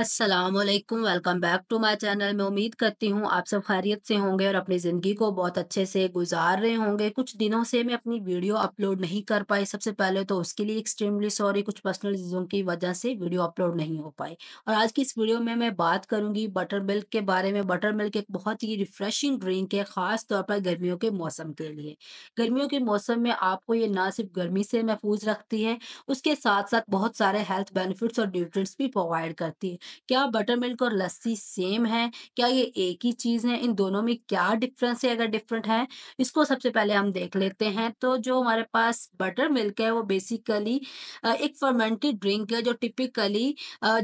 Aslam welcome back to my channel मैं उम्मीद करती हूँ आप सब खैरियत से होंगे और अपनी ज़िंदगी को बहुत अच्छे से गुजार रहे होंगे कुछ दिनों से मैं अपनी वीडियो अपलोड नहीं कर पाई सबसे पहले तो उसके लिए एक्सट्रीमली सॉरी कुछ पर्सनल चीज़ों की वजह से वीडियो अपलोड नहीं हो पाई और आज की इस वीडियो में मैं बात करूँगी बटर मिल्क के बारे में बटर मिल्क एक बहुत ही रिफ्रेशिंग ड्रिंक है ख़ास तौर पर गर्मियों के मौसम के लिए गर्मियों के मौसम में आपको ये ना सिर्फ गर्मी से महफूज रखती है उसके साथ साथ बहुत सारे हेल्थ बेनिफिट्स और न्यूट्रिएंट्स भी प्रोवाइड करती है क्या बटर मिल्क और लस्सी सेम है क्या ये एक ही चीज़ है इन दोनों में क्या डिफरेंस है अगर डिफरेंट है इसको सबसे पहले हम देख लेते हैं तो जो हमारे पास बटर मिल्क है वो बेसिकली एक फर्मेंटेड ड्रिंक है जो टिपिकली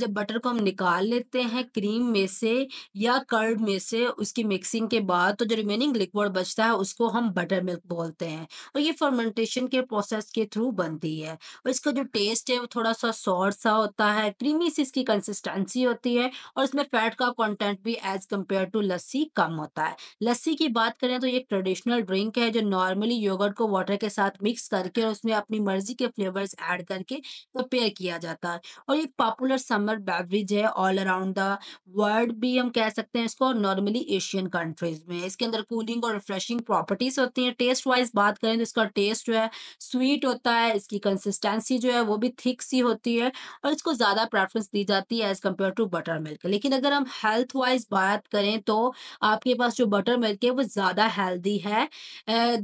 जब बटर को हम निकाल लेते हैं क्रीम में से या कर्ड में से उसकी मिक्सिंग के बाद तो जो रिमेनिंग लिक्विड बचता है उसको हम बटर मिल्क बोलते हैं और ये फर्मेंटेशन के प्रोसेस के थ्रू बनती है और इसका जो टेस्ट है वो थोड़ा सा सॉर्ट सा होता है क्रीमी सी इसकी कंसिस्टेंसी क्रंची होती है और इसमें फैट का कंटेंट भी एज कंपेयर टू लस्सी कम होता है लस्सी की बात करें तो ये ट्रेडिशनल ड्रिंक है जो नॉर्मली योगर्ट को वाटर के साथ मिक्स करके और उसमें अपनी मर्जी के फ्लेवर्स ऐड करके प्रिपेयर तो किया जाता है और ये पॉपुलर समर बेवरेज है ऑल अराउंड द वर्ल्ड भी हम कह सकते हैं इसको नॉर्मली एशियन कंट्रीज में इसके अंदर कूलिंग और रिफ्रेशिंग प्रॉपर्टीज होती हैं टेस्ट वाइज बात करें तो इसका टेस्ट जो है स्वीट होता है इसकी कंसिस्टेंसी जो है वो भी थिक सी होती है और इसको ज़्यादा प्रेफरेंस दी जाती है as compare compare to buttermilk लेकिन अगर हम हेल्थ वाइज बात करें तो आपके पास जो बटर मिल्क है वो ज़्यादा हेल्दी है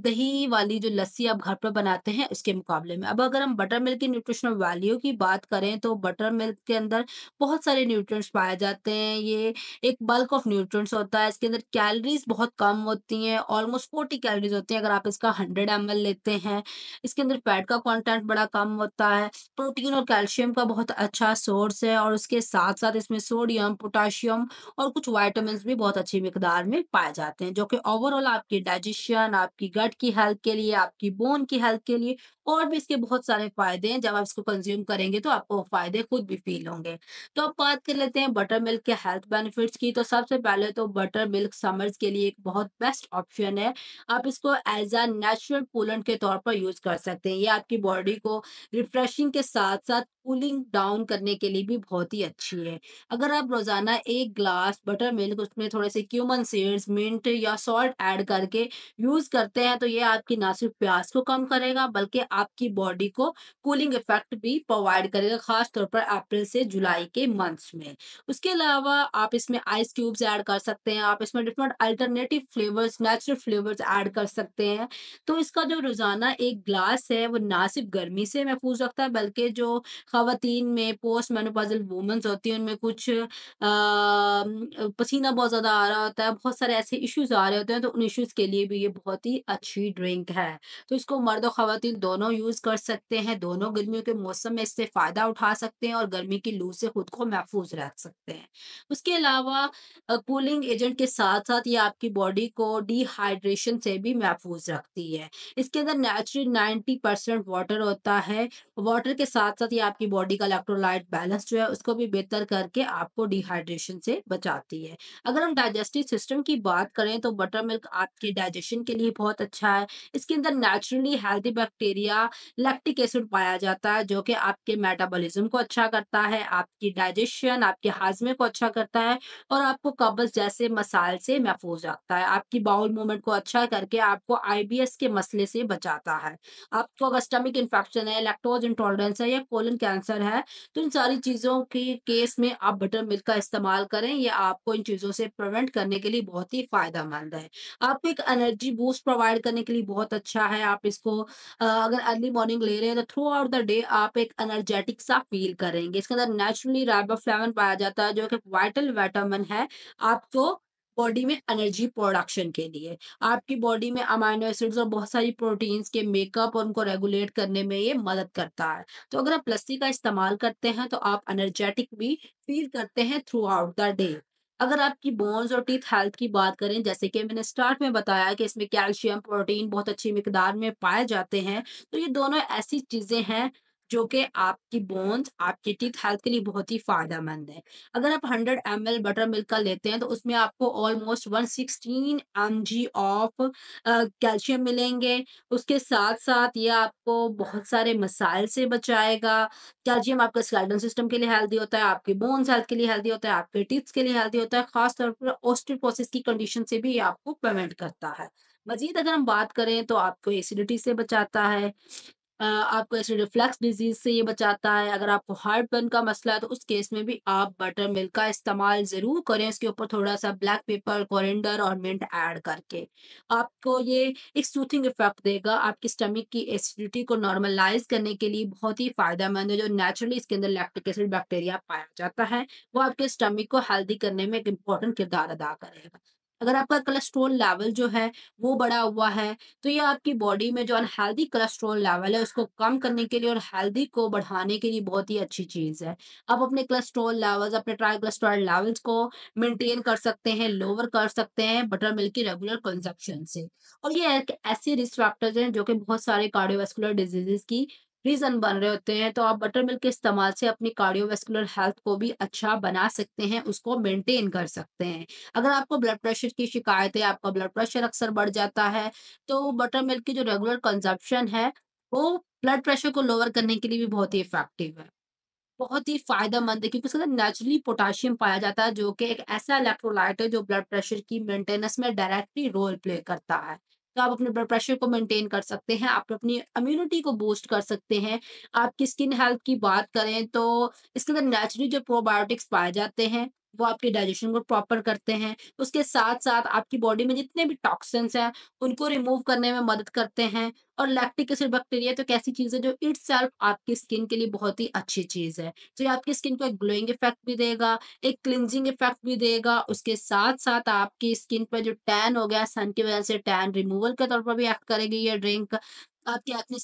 दही वाली जो लस्सी आप घर पर बनाते हैं उसके मुकाबले में अब अगर हम बटर मिल्क की न्यूट्रिशनल वैल्यू की बात करें तो बटर मिल्क के अंदर बहुत सारे न्यूट्रिएंट्स पाए जाते हैं ये एक बल्क ऑफ न्यूट्रिएंट्स होता है इसके अंदर कैलोरीज बहुत कम होती हैं ऑलमोस्ट फोर्टी कैलोरीज होती हैं अगर आप इसका हंड्रेड एम लेते हैं इसके अंदर फैट का कॉन्टेंट बड़ा कम होता है प्रोटीन और कैल्शियम का बहुत अच्छा सोर्स है और उसके साथ साथ इसमें सोडियम पोटाशियम और कुछ वाइटामिन भी बहुत अच्छी मिकदार में पाए जाते हैं जो कि ओवरऑल आपकी डाइजेशन आपकी गट की हेल्थ के लिए आपकी बोन की हेल्थ के लिए और भी इसके बहुत सारे फायदे हैं जब आप इसको कंज्यूम करेंगे तो आपको फायदे खुद भी फील होंगे तो अब बात कर लेते हैं बटर मिल्क के हेल्थ बेनिफिट्स की तो सबसे पहले तो बटर मिल्क समर्स के लिए एक बहुत बेस्ट ऑप्शन है आप इसको एज अ नेचुरल पोलेंट के तौर पर यूज कर सकते हैं ये आपकी बॉडी को रिफ्रेशिंग के साथ साथ कूलिंग डाउन करने के लिए भी बहुत ही अच्छी है है अगर आप रोज़ाना एक ग्लास बटर मिल्क उसमें थोड़े से क्यूमन सीड्स मिंट या सॉल्ट ऐड करके यूज़ करते हैं तो ये आपकी ना सिर्फ प्यास को कम करेगा बल्कि आपकी बॉडी को कूलिंग इफेक्ट भी प्रोवाइड करेगा खास तौर पर अप्रैल से जुलाई के मंथ्स में उसके अलावा आप इसमें आइस क्यूब्स ऐड कर सकते हैं आप इसमें different alternative flavours natural flavours add कर सकते हैं तो इसका जो रोज़ाना एक ग्लास है वो ना सिर्फ गर्मी से महफूज रखता है बल्कि जो खातन में पोस्ट मेनोपाजल वूमेंस होती है में कुछ आ, पसीना बहुत ज़्यादा आ रहा होता है बहुत सारे ऐसे इश्यूज आ रहे होते हैं तो उन इश्यूज के लिए भी ये बहुत ही अच्छी ड्रिंक है तो इसको मर्द और ख़वातीन दोनों यूज़ कर सकते हैं दोनों गर्मियों के मौसम में इससे फ़ायदा उठा सकते हैं और गर्मी की लू से खुद को महफूज रख सकते हैं उसके अलावा कूलिंग एजेंट के साथ साथ ये आपकी बॉडी को डिहाइड्रेशन से भी महफूज रखती है इसके अंदर नेचुरल नाइन्टी परसेंट वाटर होता है वाटर के साथ साथ ये आपकी बॉडी का इलेक्ट्रोलाइट बैलेंस जो है उसको भी बेहतर करके आपको डिहाइड्रेशन से बचाती है अगर हम डाइजेस्टिव सिस्टम की बात करें तो बटर मिल्क आपके डाइजेशन के लिए बहुत अच्छा है इसके अंदर naturally healthy bacteria lactic acid पाया जाता है जो कि आपके मेटाबॉलिज्म को अच्छा करता है आपकी डाइजेशन आपके हाजमे को अच्छा करता है और आपको कब्ज जैसे मसाइल से महफूज रखता है आपकी बाउल मूवमेंट को अच्छा करके आपको आई के मसले से बचाता है आपको अगर स्टमिक इन्फेक्शन है लैक्टोज इंटॉलरेंस है या कोलन कैंसर है तो इन सारी चीज़ों के केस इसमें आप बटर मिल्क का इस्तेमाल करें यह आपको इन चीज़ों से प्रिवेंट करने के लिए बहुत ही फायदा मंद है आपको एक एनर्जी बूस्ट प्रोवाइड करने के लिए बहुत अच्छा है आप इसको अगर अर्ली मॉर्निंग ले रहे हैं तो थ्रू आउट द डे आप एक एनर्जेटिक सा फील करेंगे इसके अंदर नेचुरली राइबोफ्लेवन पाया जाता है जो एक वाइटल वाइटामिन है आपको बॉडी में एनर्जी प्रोडक्शन के लिए आपकी बॉडी में अमाइनो एसिड्स और बहुत सारी प्रोटीन्स के मेकअप और उनको रेगुलेट करने में ये मदद करता है तो अगर आप लस्सी का इस्तेमाल करते हैं तो आप एनर्जेटिक भी फील करते हैं थ्रू आउट द डे अगर आपकी बोन्स और टीथ हेल्थ की बात करें जैसे कि मैंने स्टार्ट में बताया कि इसमें कैल्शियम प्रोटीन बहुत अच्छी मकदार में पाए जाते हैं तो ये दोनों ऐसी चीज़ें हैं जो कि आपकी बोन्स आपकी टीथ हेल्थ के लिए बहुत ही फायदेमंद है अगर आप 100 एम एल बटर मिल्क का लेते हैं तो उसमें आपको almost 116 sixteen m g of calcium मिलेंगे उसके साथ साथ ये आपको बहुत सारे मसाइल से बचाएगा कैल्शियम आपका स्कैल्डन सिस्टम के लिए हेल्दी होता है आपके बोन्स हेल्थ के लिए हेल्दी होता है आपके टीथ के लिए हेल्दी होता है खासतौर पर ऑस्टियोपोसिस की कंडीशन से भी ये आपको पेमेंट करता है मजीद अगर हम बात करें तो आपको एसिडिटी से बचाता है आपको ऐसे रिफ्लेक्स डिजीज से ये बचाता है अगर आपको हार्ट बर्न का मसला है तो उस केस में भी आप बटर मिल्क का इस्तेमाल ज़रूर करें उसके ऊपर थोड़ा सा ब्लैक पेपर कॉरेंडर और मिंट ऐड करके आपको ये एक सूथिंग इफेक्ट देगा आपकी स्टमक की एसिडिटी को नॉर्मलाइज करने के लिए बहुत ही फ़ायदेमंद है जो नेचुरली इसके अंदर लैक्टिक एसिड बैक्टीरिया पाया जाता है वो आपके स्टमिक को हेल्दी करने में एक इम्पॉर्टेंट किरदार अदा करेगा अगर आपका कोलेस्ट्रोल लेवल जो है वो बढ़ा हुआ है तो ये आपकी बॉडी में जो अनहेल्दी कोलेस्ट्रोल लेवल है उसको कम करने के लिए और हेल्दी को बढ़ाने के लिए बहुत ही अच्छी चीज़ है आप अपने कोलेस्ट्रोल लेवल्स अपने ट्राई कोलेस्ट्रॉल लेवल्स को मेंटेन कर सकते हैं लोअर कर सकते हैं बटर मिल्क की रेगुलर कंजप्शन से और ये एक ऐसे रिस्क फैक्टर्स हैं जो कि बहुत सारे कार्डियोवेस्कुलर डिजीजेस की रीजन बन रहे होते हैं तो आप बटर मिल्क के इस्तेमाल से अपनी कार्डियोवेस्कुलर हेल्थ को भी अच्छा बना सकते हैं उसको मेंटेन कर सकते हैं अगर आपको ब्लड प्रेशर की शिकायत है आपका ब्लड प्रेशर अक्सर बढ़ जाता है तो बटर मिल्क की जो रेगुलर कंजप्शन है वो ब्लड प्रेशर को लोअर करने के लिए भी बहुत ही इफेक्टिव है बहुत ही फायदेमंद है क्योंकि उसके अंदर नेचुरली पोटाशियम पाया जाता है जो कि एक ऐसा इलेक्ट्रोलाइट है जो ब्लड प्रेशर की मेंटेनेंस में डायरेक्टली रोल प्ले करता है तो आप अपने ब्लड प्रेशर को मेंटेन कर सकते हैं आप अपनी इम्यूनिटी को बूस्ट कर सकते हैं आपकी स्किन हेल्थ की बात करें तो इसके अंदर नेचुरली जो प्रोबायोटिक्स पाए जाते हैं वो आपके डाइजेशन को प्रॉपर करते हैं उसके साथ साथ आपकी बॉडी में जितने भी टॉक्सिन्स हैं उनको रिमूव करने में मदद करते हैं और लैक्टिक एसिड बैक्टीरिया तो कैसी चीज़ है जो इट सेल्फ आपकी स्किन के लिए बहुत ही अच्छी चीज़ है तो ये आपकी स्किन को एक ग्लोइंग इफेक्ट भी देगा एक क्लिनजिंग इफेक्ट भी देगा उसके साथ साथ आपकी स्किन पर जो टैन हो गया सन की वजह से टैन रिमूवल के तौर पर भी एक्ट करेगी ये ड्रिंक आपके अपने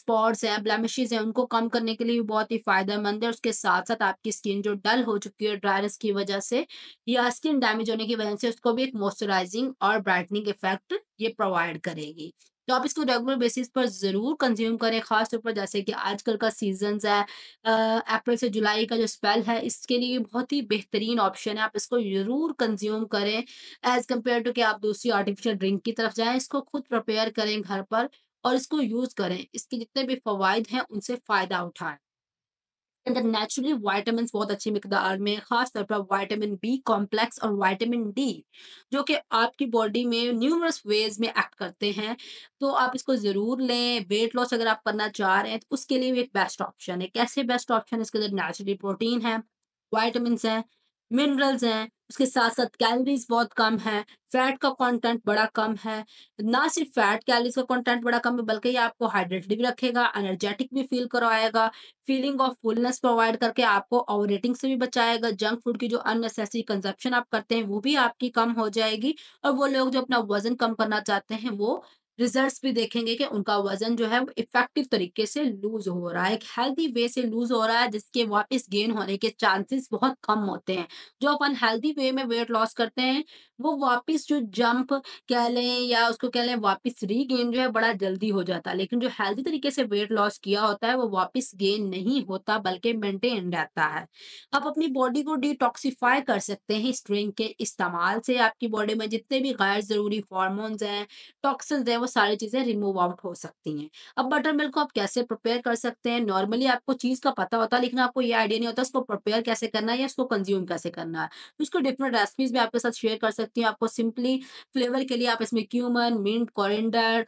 स्पॉट्स हैं ब्लैमिशेज हैं उनको कम करने के लिए भी बहुत ही फायदेमंद है उसके साथ साथ आपकी स्किन जो डल हो चुकी है ड्राइनेस की वजह से या स्किन डैमेज होने की वजह से उसको भी एक मॉइस्चराइजिंग और ब्राइटनिंग इफेक्ट ये प्रोवाइड करेगी तो आप इसको रेगुलर बेसिस पर ज़रूर कंज्यूम करें खास तौर पर जैसे कि आजकल का सीजन है अप्रैल से जुलाई का जो स्पेल है इसके लिए बहुत ही बेहतरीन ऑप्शन है आप इसको ज़रूर कंज्यूम करें एज़ कम्पेयर टू कि आप दूसरी आर्टिफिशियल ड्रिंक की तरफ जाएं इसको खुद प्रिपेयर करें घर पर और इसको यूज करें इसके जितने भी फवायद हैं उनसे फ़ायदा उठाएं अंदर नेचुरली वाइटामिन बहुत अच्छी मकदार में खास तौर पर वाइटामिन बी कॉम्प्लेक्स और वाइटामिन डी जो कि आपकी बॉडी में न्यूमरस वेज में एक्ट करते हैं तो आप इसको ज़रूर लें वेट लॉस अगर आप करना चाह रहे हैं तो उसके लिए भी एक बेस्ट ऑप्शन है कैसे बेस्ट ऑप्शन है इसके अंदर नेचुरली प्रोटीन है वाइटामिन हैं मिनरल्स हैं उसके साथ साथ कैलोरीज बहुत कम है फैट का कंटेंट बड़ा कम है ना सिर्फ फैट कैलोरीज का कंटेंट बड़ा कम है बल्कि ये आपको हाइड्रेटेड भी रखेगा एनर्जेटिक भी फील करवाएगा फीलिंग ऑफ फुलनेस प्रोवाइड करके आपको ओवर रेटिंग से भी बचाएगा जंक फूड की जो अननेसेसरी कंजप्शन आप करते हैं वो भी आपकी कम हो जाएगी और वो लोग जो अपना वजन कम करना चाहते हैं वो रिजल्ट्स भी देखेंगे कि उनका वजन जो है वो इफेक्टिव तरीके से लूज हो रहा है एक हेल्दी वे से लूज हो रहा है जिसके वापस गेन होने के चांसेस बहुत कम होते हैं जो अपन हेल्दी वे में वेट लॉस करते हैं वो वापस जो जंप कह लें या उसको कह लें वापस रीगेन जो है बड़ा जल्दी हो जाता है लेकिन जो हेल्दी तरीके से वेट लॉस किया होता है वो वापस गेन नहीं होता बल्कि मेंटेन रहता है आप अपनी बॉडी को डिटॉक्सीफाई कर सकते हैं इस ड्रिंक के इस्तेमाल से आपकी बॉडी में जितने भी गैर जरूरी हॉर्मोन्स हैं टॉक्सिन्स हैं वो सारी चीज़ें रिमूव आउट हो सकती हैं अब बटर मिल्क को आप कैसे प्रिपेयर कर सकते हैं नॉर्मली आपको चीज़ का पता होता है लेकिन आपको ये आइडिया नहीं होता उसको प्रिपेयर कैसे करना है या उसको कंज्यूम कैसे करना है तो उसको डिफरेंट रेसिपीज भी आपके साथ शेयर कर सकती हूँ आपको सिंपली फ्लेवर के लिए आप इसमें cumin mint coriander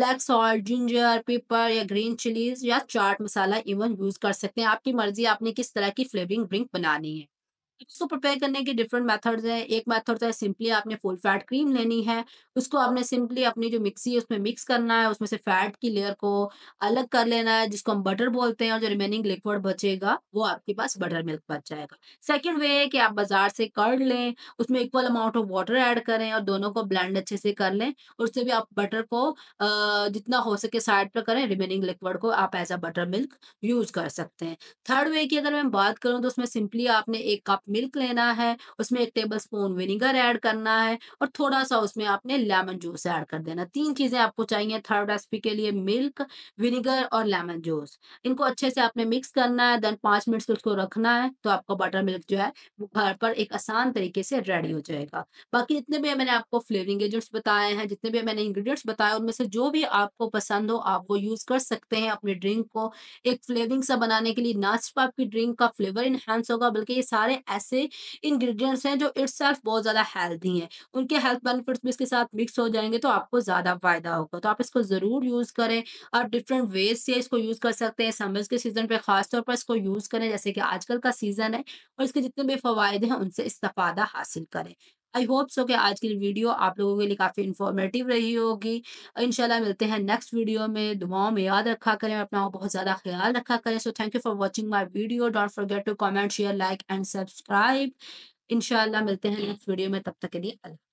black salt ginger pepper या ग्रीन चिलीज या चाट मसाला इवन यूज़ कर सकते हैं आपकी मर्जी आपने किस तरह की फ्लेवरिंग ड्रिंक बनानी है इसको प्रिपेयर करने के डिफरेंट मेथड्स हैं एक मेथड तो है सिंपली आपने फुल फैट क्रीम लेनी है उसको आपने सिंपली अपनी जो मिक्सी है उसमें मिक्स करना है उसमें से फैट की लेयर को अलग कर लेना है जिसको हम बटर बोलते हैं और जो रिमेनिंग लिक्विड बचेगा वो आपके पास बटर मिल्क बच जाएगा सेकेंड वे है कि आप बाजार से कर्ड लें उसमें equal amount of water add करें और दोनों को ब्लेंड अच्छे से कर लें और उससे भी आप बटर को जितना हो सके साइड पर करें रिमेनिंग लिक्विड को आप as a buttermilk use कर सकते हैं थर्ड वे की अगर मैं बात करूँ तो उसमें सिंपली आपने एक कप मिल्क लेना है उसमें एक टेबल स्पून विनेगर ऐड करना है और थोड़ा सा उसमें आपने लेमन जूस ऐड कर देना तीन चीजें आपको चाहिए थर्ड रेसिपी के लिए मिल्क विनेगर और लेमन जूस इनको अच्छे से आपने मिक्स करना है देन पांच मिनट तक उसको रखना है तो आपका बटर मिल्क जो है वो घर पर एक आसान तरीके से रेडी हो जाएगा बाकी जितने भी मैंने आपको फ्लेवरिंग एजेंट्स बताए हैं जितने भी मैंने इंग्रीडियंट्स बताए उनमें से जो भी आपको पसंद हो आप वो यूज कर सकते हैं अपने ड्रिंक को एक फ्लेवरिंग सा बनाने के लिए ना सिर्फ आपकी ड्रिंक का फ्लेवर इनहेंस होगा बल्कि ये सारे ऐसे इंग्रेडिएंट्स हैं जो इट्स बहुत ज़्यादा हेल्दी हैं उनके हेल्थ बेनिफिट्स भी इसके साथ मिक्स हो जाएंगे तो आपको ज़्यादा फायदा होगा तो आप इसको ज़रूर यूज़ करें आप डिफरेंट वेज से इसको यूज़ कर सकते हैं समर्स के सीज़न पर ख़ासतौर पर इसको यूज़ करें जैसे कि आजकल का सीज़न है और इसके जितने भी फ़वाद हैं उनसे इस्ता हासिल करें आई होप सो कि आज की वीडियो आप लोगों के लिए काफ़ी इन्फॉर्मेटिव रही होगी इंशाल्लाह मिलते हैं नेक्स्ट वीडियो में दुआओं में याद रखा करें अपना बहुत ज़्यादा ख्याल रखा करें so thank you for watching my video don't forget to comment share like and subscribe इंशाल्लाह मिलते हैं नेक्स्ट वीडियो में तब तक के लिए अल्लाह